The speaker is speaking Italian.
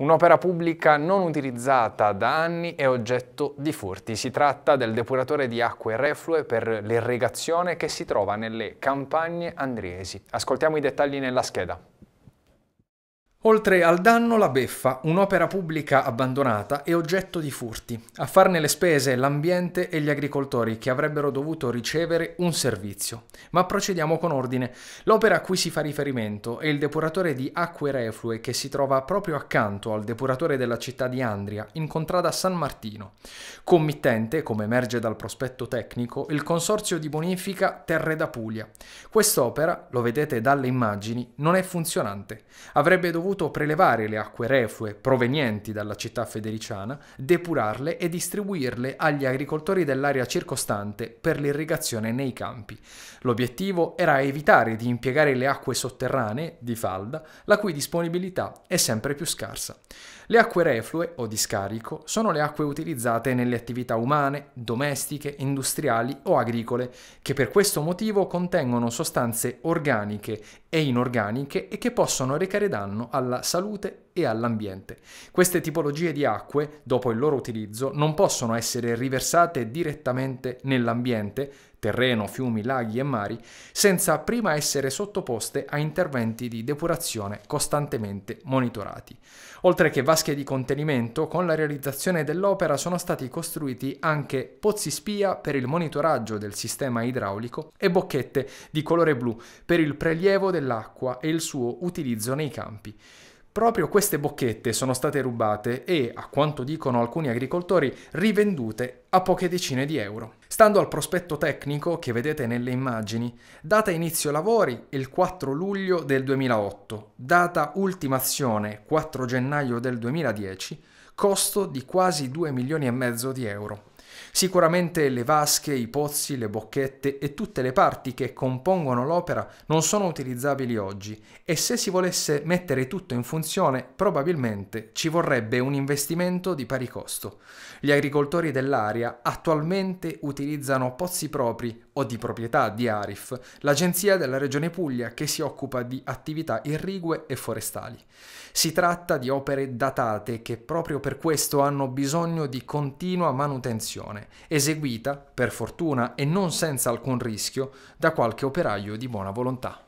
Un'opera pubblica non utilizzata da anni è oggetto di furti. Si tratta del depuratore di acque reflue per l'irrigazione che si trova nelle campagne andriesi. Ascoltiamo i dettagli nella scheda. Oltre al danno la beffa, un'opera pubblica abbandonata e oggetto di furti. A farne le spese l'ambiente e gli agricoltori che avrebbero dovuto ricevere un servizio. Ma procediamo con ordine. L'opera a cui si fa riferimento è il depuratore di acque reflue che si trova proprio accanto al depuratore della città di Andria, in contrada San Martino. Committente, come emerge dal prospetto tecnico, il consorzio di bonifica Terre da Puglia. Quest'opera, lo vedete dalle immagini, non è funzionante. Avrebbe dovuto dovuto prelevare le acque reflue provenienti dalla città federiciana, depurarle e distribuirle agli agricoltori dell'area circostante per l'irrigazione nei campi. L'obiettivo era evitare di impiegare le acque sotterranee di falda, la cui disponibilità è sempre più scarsa. Le acque reflue o di scarico sono le acque utilizzate nelle attività umane, domestiche, industriali o agricole, che per questo motivo contengono sostanze organiche e inorganiche e che possono recare danno alla salute e all'ambiente. Queste tipologie di acque, dopo il loro utilizzo, non possono essere riversate direttamente nell'ambiente, terreno, fiumi, laghi e mari, senza prima essere sottoposte a interventi di depurazione costantemente monitorati. Oltre che vasche di contenimento, con la realizzazione dell'opera sono stati costruiti anche pozzi spia per il monitoraggio del sistema idraulico e bocchette di colore blu per il prelievo dell'acqua e il suo utilizzo nei campi. Proprio queste bocchette sono state rubate e, a quanto dicono alcuni agricoltori, rivendute a poche decine di euro. Stando al prospetto tecnico che vedete nelle immagini, data inizio lavori il 4 luglio del 2008, data ultimazione 4 gennaio del 2010, costo di quasi 2 milioni e mezzo di euro. Sicuramente le vasche, i pozzi, le bocchette e tutte le parti che compongono l'opera non sono utilizzabili oggi e se si volesse mettere tutto in funzione probabilmente ci vorrebbe un investimento di pari costo. Gli agricoltori dell'area attualmente utilizzano pozzi propri o di proprietà di Arif, l'agenzia della Regione Puglia che si occupa di attività irrigue e forestali. Si tratta di opere datate che proprio per questo hanno bisogno di continua manutenzione missione, eseguita, per fortuna e non senza alcun rischio, da qualche operaio di buona volontà.